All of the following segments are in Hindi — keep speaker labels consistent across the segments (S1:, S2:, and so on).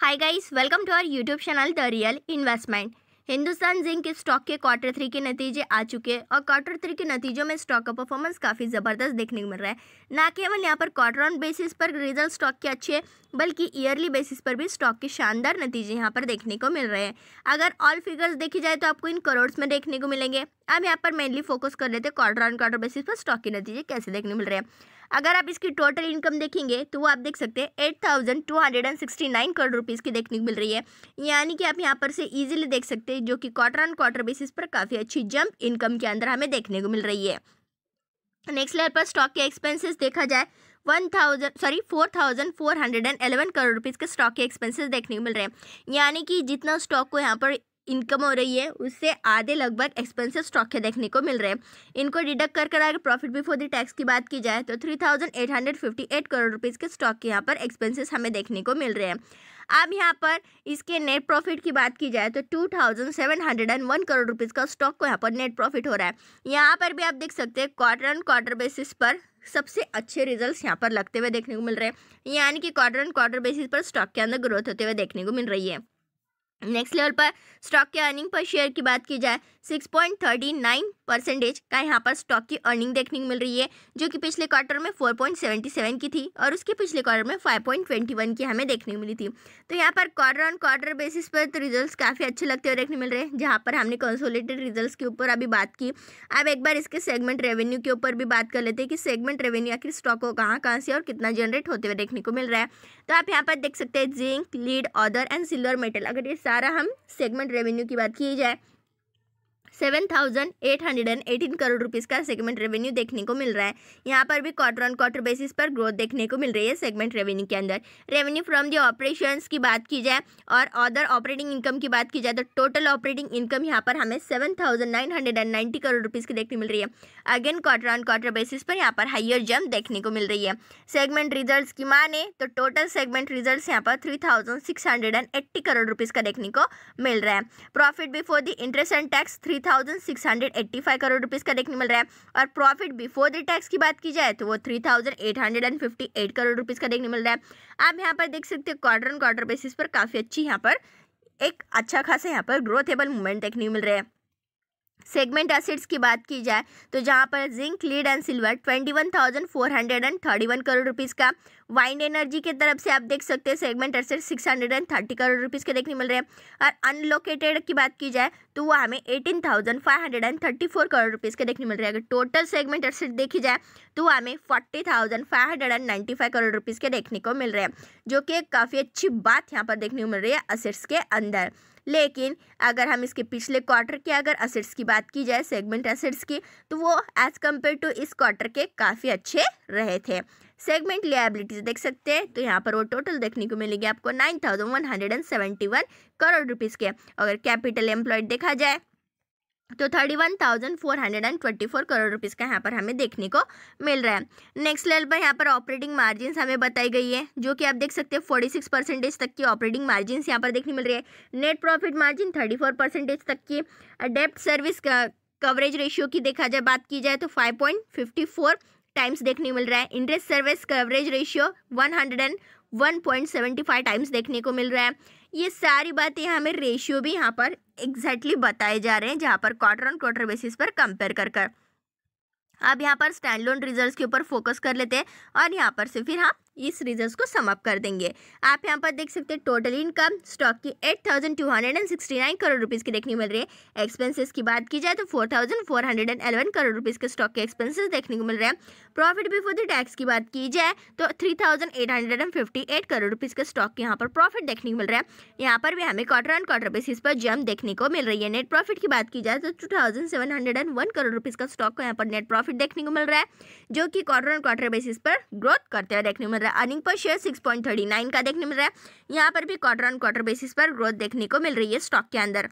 S1: hi guys welcome to our YouTube channel the real investment Hindustan Zinc के स्टॉक के क्वार्टर थ्री के नतीजे आ चुके हैं और क्वार्टर थ्री के नतीजों में स्टॉक का परफॉर्मेंस काफ़ी ज़बरदस्त देखने को मिल रहा है ना केवल यहाँ पर क्वार्टर ऑन बेसिस पर रिजल्ट स्टॉक के अच्छे हैं बल्कि ईयरली बेसिस पर भी स्टॉक के शानदार नतीजे यहाँ पर देखने को मिल रहे हैं अगर ऑल फिगर्स देखी जाए तो आपको इन करोड़्स में देखने को मिलेंगे अब यहाँ पर मेनली फोकस कर लेते हैं क्वार्टर ऑन क्वार्टर बेसिस पर स्टॉक की नतीजे कैसे देखने मिल रहे हैं अगर आप इसकी टोटल इनकम देखेंगे तो वो आप देख सकते हैं eight thousand two hundred and sixty nine crore rupees की देखने को मिल रही है यानी कि आप यहाँ पर से ईजिली देख सकते हैं जो कि क्वार्टर ऑन क्वार्टर बेसिस पर काफ़ी अच्छी जंप इनकम के अंदर हमें देखने को मिल रही है नेक्स्ट लेवल पर स्टॉक के एक्सपेंसेस देखा जाए one thousand sorry four thousand four hundred and eleven crore rupees के स्टॉक के एक्सपेंसेस देखने को मिल रहे हैं यानी कि जितना स्टॉक को यहाँ पर इनकम हो रही है उससे आधे लगभग एक्सपेंसिव स्टॉक के देखने को मिल रहे हैं इनको डिडक्ट कर कर अगर प्रॉफिट बिफोर दी टैक्स की बात की जाए तो three thousand eight hundred fifty eight crore rupees के स्टॉक के यहाँ पर एक्सपेंसेस हमें देखने को मिल रहे हैं अब यहाँ पर इसके नेट प्रॉफिट की बात की जाए तो two thousand seven hundred and one crore rupees का स्टॉक को यहाँ पर नेट प्रॉफिट हो रहा है यहाँ पर भी आप देख सकते हैं क्वार्टर एंड क्वार्टर बेसिस पर सबसे अच्छे रिजल्ट्स यहाँ पर लगते हुए देखने को मिल रहे हैं यानी कि क्वार्टर एंड क्वार्टर बेसिस पर स्टॉक के अंदर ग्रोथ होते हुए देखने को मिल रही है नेक्स्ट लेवल पर स्टॉक के अर्निंग पर शेयर की बात की जाए 6.39 परसेंटेज का यहाँ पर स्टॉक की अर्निंग देखने को मिल रही है जो कि पिछले क्वार्टर में 4.77 की थी और उसके पिछले क्वार्टर में 5.21 की हमें देखने को मिली थी तो यहाँ पर क्वार्टर ऑन क्वार्टर बेसिस पर तो रिजल्ट्स काफ़ी अच्छे लगते हुए देखने मिल रहे हैं जहाँ पर हमने कंसोलेटेड रिजल्ट के ऊपर अभी बात की अब एक बार इसके सेगमेंट रेवेन्यू के ऊपर भी बात कर लेते हैं कि सेगमेंट रेवेन्यू आखिर स्टॉक को कहाँ कहाँ से और कितना जनरेट होते हुए देखने को मिल रहा है तो आप यहाँ पर देख सकते हैं zinc lead other and silver metal अगर ये सारा हम सेगमेंट रेवेन्यू की बात की जाए 7,818 करोड़ रुपीस का सेगमेंट रेवेन्यू देखने को मिल रहा है यहाँ पर भी क्वार्टर ऑन क्वार्टर बेसिस पर ग्रोथ देखने को मिल रही है सेगमेंट रेवेन्यू के अंदर रेवेन्यू फ्रॉम दी ऑपरेशंस की बात की जाए और अदर ऑपरेटिंग इनकम की बात की जाए तो टोटल ऑपरेटिंग इनकम यहाँ पर हमें सेवन करोड़ रुपीज़ की देखने मिल रही है again quarter on quarter basis पर यहाँ पर हाइयर जम्प देखने को मिल रही है सेगमेंट रिजल्ट की माने तो टोटल सेगमेंट रिजल्ट यहाँ पर थ्री करोड़ रुपीज़ का देखने को मिल रहा है profit before the interest and tax three thousand six hundred eighty five crore rupees का देखने मिल रहा है और प्रॉफिट बिफोर द टैक्स की बात की जाए तो वो three thousand eight hundred and fifty eight crore rupees का देखने मिल रहा है आप यहाँ पर देख सकते हो क्वार्टर एंड क्वार्टर बेसिस पर काफ़ी अच्छी यहाँ पर एक अच्छा खासा यहाँ पर ग्रोथेबल मूवमेंट देखने मिल रहा है सेगमेंट एसिड्स की बात की जाए तो जहाँ पर zinc lead and silver twenty one thousand four hundred and thirty one crore rupees का वाइंड एनर्जी की तरफ से आप देख सकते हैं segment acid six hundred and thirty crore rupees के देखने मिल रहे हैं और अनलोकेटेड की बात की जाए तो वो हमें eighteen thousand five hundred and thirty four crore rupees के देखने मिल रहे हैं अगर टोटल सेगमेंट एसिड देखी जाए तो हमें forty thousand five hundred and ninety five crore rupees के देखने को मिल रहे हैं जो कि काफ़ी अच्छी बात यहाँ पर देखने को मिल रही है असेट्स के अंदर लेकिन अगर हम इसके पिछले क्वार्टर के अगर असेट्स की बात की जाए सेगमेंट असेट्स की तो वो एज़ कम्पेयर टू इस क्वार्टर के काफ़ी अच्छे रहे थे सेगमेंट लियाबिलिटीज देख सकते हैं तो यहाँ पर वो टोटल देखने को मिलेगी आपको nine thousand one hundred and seventy one crore rupees के अगर कैपिटल एम्प्लॉयड देखा जाए तो thirty one thousand four hundred and twenty four crore rupees का यहाँ पर हमें देखने को मिल रहा है नेक्स्ट लेवल पर यहाँ पर ऑपरेटिंग मार्जिन हमें बताई गई है जो कि आप देख सकते हैं फोर्टी सिक्स परसेंटेज तक की ऑपरेटिंग मार्जिन यहाँ पर देखने मिल रही है net profit margin thirty four percentage तक की डेप्ट सर्विस कवरेज रेशियो की देखा जाए बात की जाए तो five point fifty four times देखने मिल रहा है interest service coverage ratio one hundred and one point seventy five times देखने को मिल रहा है ये सारी बातें हमें रेशियो भी यहाँ पर एग्जैक्टली बताए जा रहे हैं जहाँ पर क्वार्टर ऑन क्वार्टर बेसिस पर कंपेयर कर कर अब यहाँ पर स्टैंड लोन रिजल्ट के ऊपर फोकस कर लेते हैं और यहाँ पर से फिर हम इस रिजल्ट को समाप्त कर देंगे आप यहाँ पर देख सकते हैं टोटल इनकम स्टॉक की eight thousand two hundred and sixty nine crore rupees की देखने को मिल रही है एक्सपेंसेस की बात की जाए तो four thousand four hundred and eleven crore rupees के स्टॉक के एक्सपेंसेस देखने को मिल रहे हैं प्रॉफिट बिफोर द टैक्स की बात की जाए तो three thousand eight hundred and fifty eight crore rupees के स्टॉक के यहाँ पर प्रॉफिट देखने को मिल रहा है यहाँ पर भी हमें क्वार्टर एंड क्वार्टर बेसिस पर जम देखने को मिल रही है नेट प्रॉफिट की बात की जाए तो two thousand seven hundred and one crore rupees का स्टॉक को यहाँ पर नेट प्रॉफिट देखने को मिल रहा है जो कि क्वार्टर एंड क्वार्टर बेसिस पर ग्रोथ करते हुए देखने को मिल रहा है अर्निंग पर share six point thirty nine का देखने मिल रहा है यहाँ पर भी क्वार्टर ऑन क्वार्टर बेसिस पर ग्रोथ देखने को मिल रही है स्टॉक के अंदर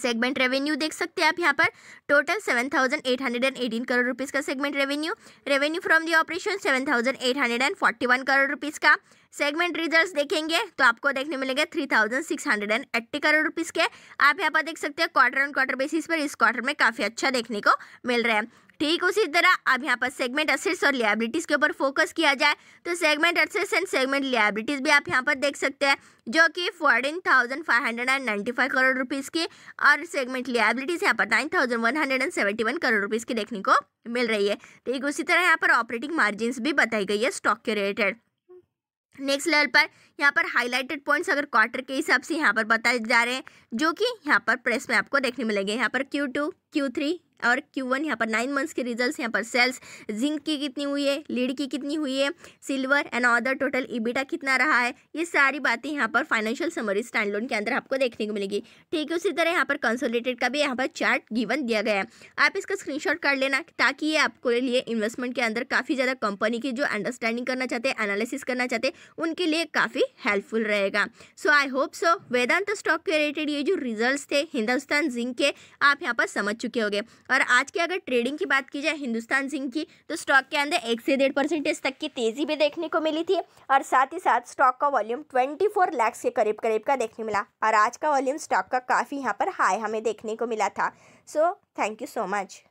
S1: सेगमेंट रेवेन्यू देख सकते हैं आप यहाँ पर total seven thousand eight hundred and eighteen crore rupees का segment revenue revenue from the operation seven thousand eight hundred and forty one crore rupees का सेगमेंट रिजल्ट्स देखेंगे तो आपको देखने मिलेंगे three thousand six hundred and eighty crore rupees के आप यहाँ पर देख सकते हैं क्वार्टर ऑन क्वार्टर बेसिस पर इस क्वार्टर में काफ़ी अच्छा देखने को मिल रहा है ठीक उसी तरह अब यहाँ पर सेगमेंट असेट्स और लियाबिलिटीज़ के ऊपर फोकस किया जाए तो segment assets and segment liabilities भी आप यहाँ पर देख सकते हैं जो कि fourteen thousand five hundred and ninety five crore rupees की और सेगमेंट लियाबिलिटीज़ यहाँ पर nine thousand one hundred and seventy one crore rupees की देखने को मिल रही है ठीक उसी तरह यहाँ पर ऑपरेटिंग मार्जिन भी बताई गई है स्टॉक के रिलेटेड नेक्स्ट लेवल पर यहाँ पर हाईलाइटेड पॉइंट्स अगर क्वार्टर के हिसाब से यहाँ पर बताए जा रहे हैं जो कि यहाँ पर प्रेस में आपको देखने मिलेंगे यहाँ पर Q2, Q3, और क्यू वन यहाँ पर नाइन मंथ्स के रिजल्ट्स यहाँ पर सेल्स जिंक की कितनी हुई है लीड की कितनी हुई है silver and other total EBITDA कितना रहा है ये सारी बातें यहाँ पर फाइनेंशियल समरी स्टैंड लोन के अंदर आपको देखने को मिलेगी ठीक है उसी तरह यहाँ पर कंसोलिडेटेड का भी यहाँ पर चार्ट गिवन दिया गया है आप इसका स्क्रीन कर लेना ताकि ये आपको लिए इन्वेस्टमेंट के अंदर काफ़ी ज़्यादा कंपनी की जो अंडरस्टैंडिंग करना चाहते हैं एनालिसिस करना चाहते हैं उनके लिए काफ़ी हेल्पफुल रहेगा so I hope so Vedanta stock के रिलेटेड ये जो रिजल्ट थे हिंदुस्तान जिंक के आप यहाँ पर समझ चुके होंगे और आज की अगर ट्रेडिंग की बात की जाए हिंदुस्तान सिंह की तो स्टॉक के अंदर एक से डेढ़ परसेंटेज तक की तेज़ी भी देखने को मिली थी और साथ ही साथ स्टॉक का वॉल्यूम ट्वेंटी फोर लैक्स के करीब करीब का देखने मिला और आज का वॉल्यूम स्टॉक का काफ़ी यहाँ पर हाई हमें देखने को मिला था so thank you so much